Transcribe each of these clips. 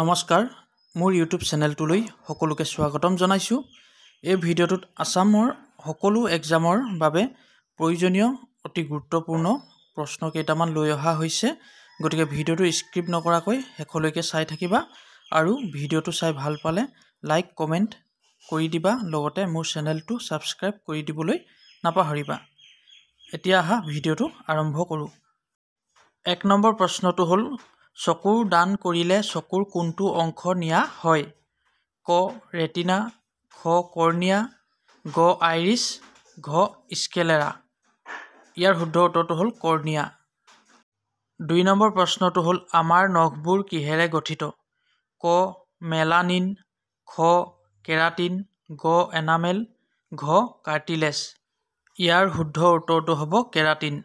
নমস্কাৰ মোৰ ইউটিউব চেনেলটোলৈ সকলোকে স্বাগতম জনাইছোঁ এই ভিডিঅ'টোত আছামৰ সকলো এক্সামৰ বাবে প্ৰয়োজনীয় অতি গুৰুত্বপূৰ্ণ প্ৰশ্ন কেইটামান লৈ অহা হৈছে গতিকে ভিডিঅ'টো স্ক্ৰিপ নকৰাকৈ শেষলৈকে চাই থাকিবা আৰু ভিডিঅ'টো চাই ভাল পালে লাইক কমেণ্ট কৰি দিবা লগতে মোৰ চেনেলটো ছাবস্ক্ৰাইব কৰি দিবলৈ নাপাহৰিবা এতিয়া অহা ভিডিঅ'টো আৰম্ভ কৰোঁ এক নম্বৰ প্ৰশ্নটো হ'ল চকুৰ দান কৰিলে চকুৰ কোনটো অংশ নিয়া হয় ক ৰেটিনা খ কৰ্ণিয়া গ আইৰিছ ঘ স্কেলেৰা ইয়াৰ শুদ্ধ উত্তৰটো হ'ল কৰ্ণিয়া দুই নম্বৰ প্ৰশ্নটো হ'ল আমাৰ নখবোৰ কিহেৰে গঠিত ক মেলানিন খ কেৰাটিন গ এনামেল ঘ কাৰ্টিলেজ ইয়াৰ শুদ্ধ উত্তৰটো হ'ব কেৰাটিন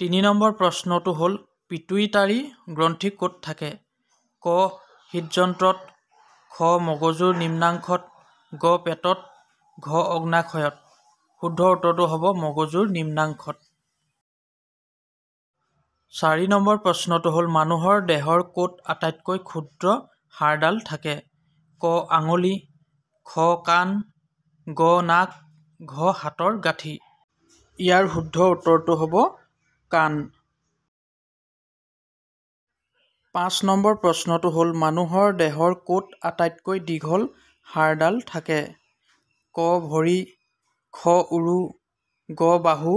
তিনি নম্বৰ প্ৰশ্নটো হ'ল পিটুইটাৰী গ্ৰন্থি ক'ত থাকে ক হৃদযন্ত্ৰত খ মগজুৰ নিম্নাংশত গ পেটত ঘ অগ্নাশয়ত শুদ্ধ উত্তৰটো হ'ব মগজুৰ নিম্নাংশত চাৰি নম্বৰ প্ৰশ্নটো হ'ল মানুহৰ দেহৰ ক'ত আটাইতকৈ ক্ষুদ্ৰ হাড়ডাল থাকে ক আঙুলি খ কাণ গ নাক ঘ হাতৰ গাঁঠি ইয়াৰ শুদ্ধ উত্তৰটো হ'ব কাণ পাঁচ নম্বৰ প্ৰশ্নটো হ'ল মানুহৰ দেহৰ ক'ত আটাইতকৈ দীঘল হাড়ডাল থাকে ক ভৰি খ উৰু গ বাহু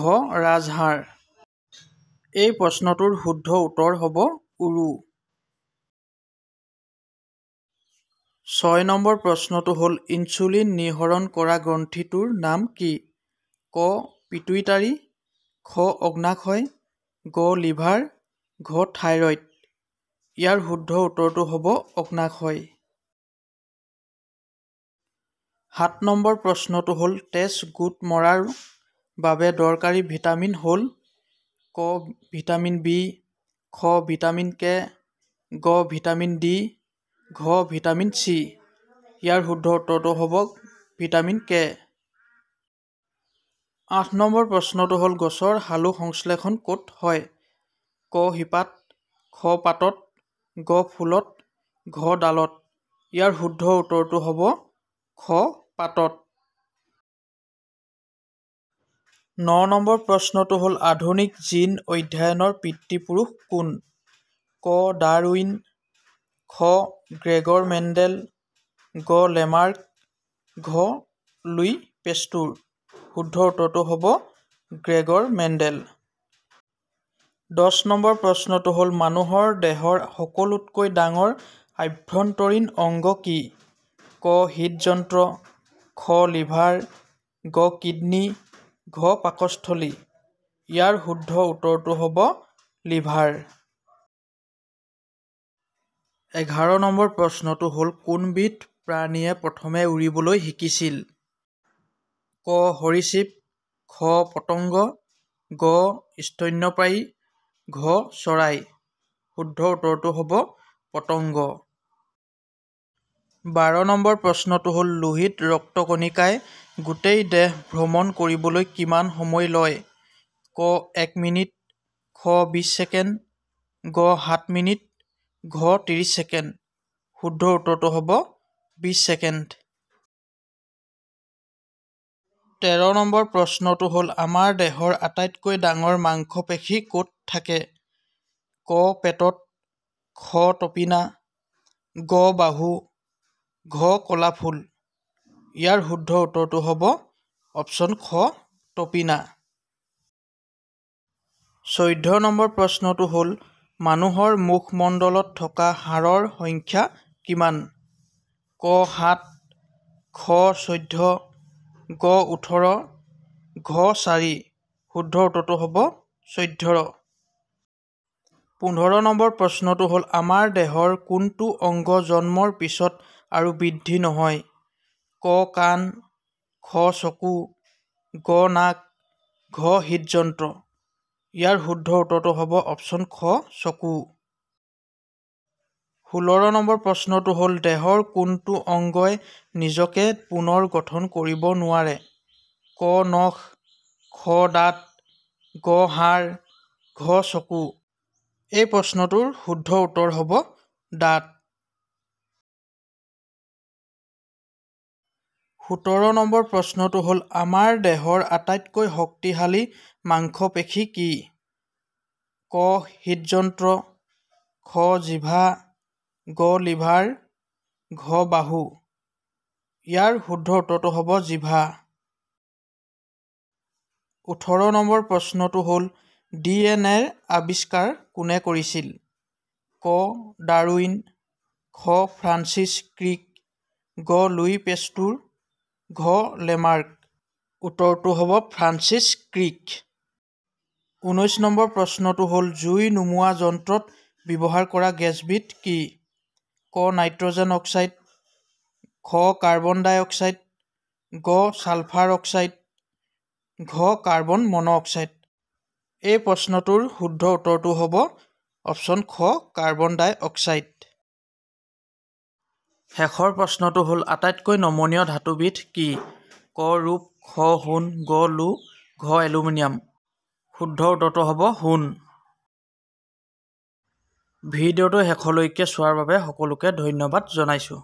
ঘ ৰাজহাড় এই প্ৰশ্নটোৰ শুদ্ধ উত্তৰ হ'ব উৰু ছয় নম্বৰ প্ৰশ্নটো হ'ল ইনচুলিন নিহৰণ কৰা গ্ৰন্থিটোৰ নাম কি ক পিটুইটাৰী খ অগ্নাশয় গ লিভাৰ ঘ থাইৰয়ড ইয়াৰ শুদ্ধ উত্তৰটো হ'ব অগ্নাশ হয় সাত নম্বৰ প্ৰশ্নটো হ'ল তেজ গোট মৰাৰ বাবে দৰকাৰী ভিটামিন হ'ল ক ভিটামিন বি খ ভিটামিন কে গ ভিটামিন ডি ঘ ভিটামিন চি ইয়াৰ শুদ্ধ উত্তৰটো হ'ব ভিটামিন কে আঠ নম্বৰ প্ৰশ্নটো হ'ল গছৰ শালু সংশ্লেষণ ক'ত হয় শিপাত খ পাতত গ ফুলত ঘ ডালত ইয়াৰ শুদ্ধ উত্তৰটো হ'ব খ পাতত ন নম্বৰ প্ৰশ্নটো হ'ল আধুনিক জিন অধ্যয়নৰ পিতৃপুৰুষ কোন ক ডাৰউইন খ গ্ৰেগৰ মেণ্ডেল গ লেমাৰ্ক ঘ লুই পেষ্টুৰ শুদ্ধ উত্তৰটো হ'ব গ্ৰেগৰ মেণ্ডেল দহ নম্বৰ প্ৰশ্নটো হ'ল মানুহৰ দেহৰ সকলোতকৈ ডাঙৰ আভ্যন্তৰীণ অংগ কি ক হৃদযন্ত্ৰ খ লিভাৰ গ কিডনী ঘ পাকস্থলী ইয়াৰ শুদ্ধ উত্তৰটো হ'ব লিভাৰ এঘাৰ নম্বৰ প্ৰশ্নটো হ'ল কোনবিধ প্ৰাণীয়ে প্ৰথমে উৰিবলৈ শিকিছিল ক সৰীচিপ খ পতংগ গ স্তন্যপায়ী ঘ চৰাই শুদ্ধ উত্তৰটো হ'ব পতংগ বাৰ নম্বৰ প্ৰশ্নটো হ'ল লোহিত ৰক্তকণিকাই গোটেই দেহ ভ্ৰমণ কৰিবলৈ কিমান সময় লয় ক এক মিনিট খ বিছ ছেকেণ্ড গ সাত মিনিট ঘ ত্ৰিছ ছেকেণ্ড শুদ্ধ উত্তৰটো হ'ব বিছ ছেকেণ্ড তেৰ নম্বৰ প্ৰশ্নটো হ'ল আমাৰ দেহৰ আটাইতকৈ ডাঙৰ মাংসপেশী ক'ত থাকে ক পেটত খ টপিনা গ বাহু ঘ কলা ফুল ইয়াৰ শুদ্ধ উত্তৰটো হ'ব অপশ্যন খ টপিনা চৈধ্য নম্বৰ প্ৰশ্নটো হ'ল মানুহৰ মুখমণ্ডলত থকা হাড়ৰ সংখ্যা কিমান ক সাত খ চৈধ্য গ ওঠৰ ঘ চাৰি শুদ্ধ উত্তৰটো হ'ব চৈধ্য পোন্ধৰ নম্বৰ প্ৰশ্নটো হ'ল আমাৰ দেহৰ কোনটো অংগ জন্মৰ পিছত আৰু বৃদ্ধি নহয় ক কাণ খ চকু গ নাক ঘ হৃদযন্ত্ৰ ইয়াৰ শুদ্ধ উত্তৰটো হ'ব অপশ্যন খ চকু ষোল্ল নম্বৰ প্ৰশ্নটো হ'ল দেহৰ কোনটো অংগই নিজকে পুনৰ গঠন কৰিব নোৱাৰে ক নখ খ দাঁত গ হাড় ঘ চকু এই প্ৰশ্নটোৰ শুদ্ধ উত্তৰ হ'ব দাঁত সোতৰ নম্বৰ প্ৰশ্নটো হ'ল আমাৰ দেহৰ আটাইতকৈ শক্তিশালী মাংসপেশী কি ক হৃদযন্ত্ৰ খ জিভা গ লিভাৰ ঘ বাহু ইয়াৰ শুদ্ধ উত্তৰটো হ'ব জিভা ওঠৰ নম্বৰ প্ৰশ্নটো হ'ল ডি এন এৰ আৱিষ্কাৰ কোনে কৰিছিল ক ডাৰুইন খ ফ্ৰান্সিছ ক্ৰিক গ লুই পেষ্টুৰ ঘ লেমাৰ্ক উত্তৰটো হ'ব ফ্ৰান্সিছ ক্ৰিক ঊনৈছ নম্বৰ প্ৰশ্নটো হ'ল জুই নুমোৱা যন্ত্ৰত ব্যৱহাৰ কৰা গেছবিধ কি ক নাইট্ৰজেন অক্সাইড খ কাৰ্বন ডাই অক্সাইড গ ছালফাৰ অক্সাইড ঘ কাৰ্বন মন অক্সাইড এই প্ৰশ্নটোৰ শুদ্ধ উত্তৰটো হ'ব অপশ্যন খ কাৰ্বন ডাই অক্সাইড শেষৰ প্ৰশ্নটো হ'ল আটাইতকৈ নমনীয় ধাতুবিধ কি ক ৰূপ খ সোণ গ লো ঘ এলুমিনিয়াম শুদ্ধ উত্তৰটো হ'ব সোণ ভিডিঅ'টো শেষলৈকে চোৱাৰ বাবে সকলোকে ধন্যবাদ জনাইছোঁ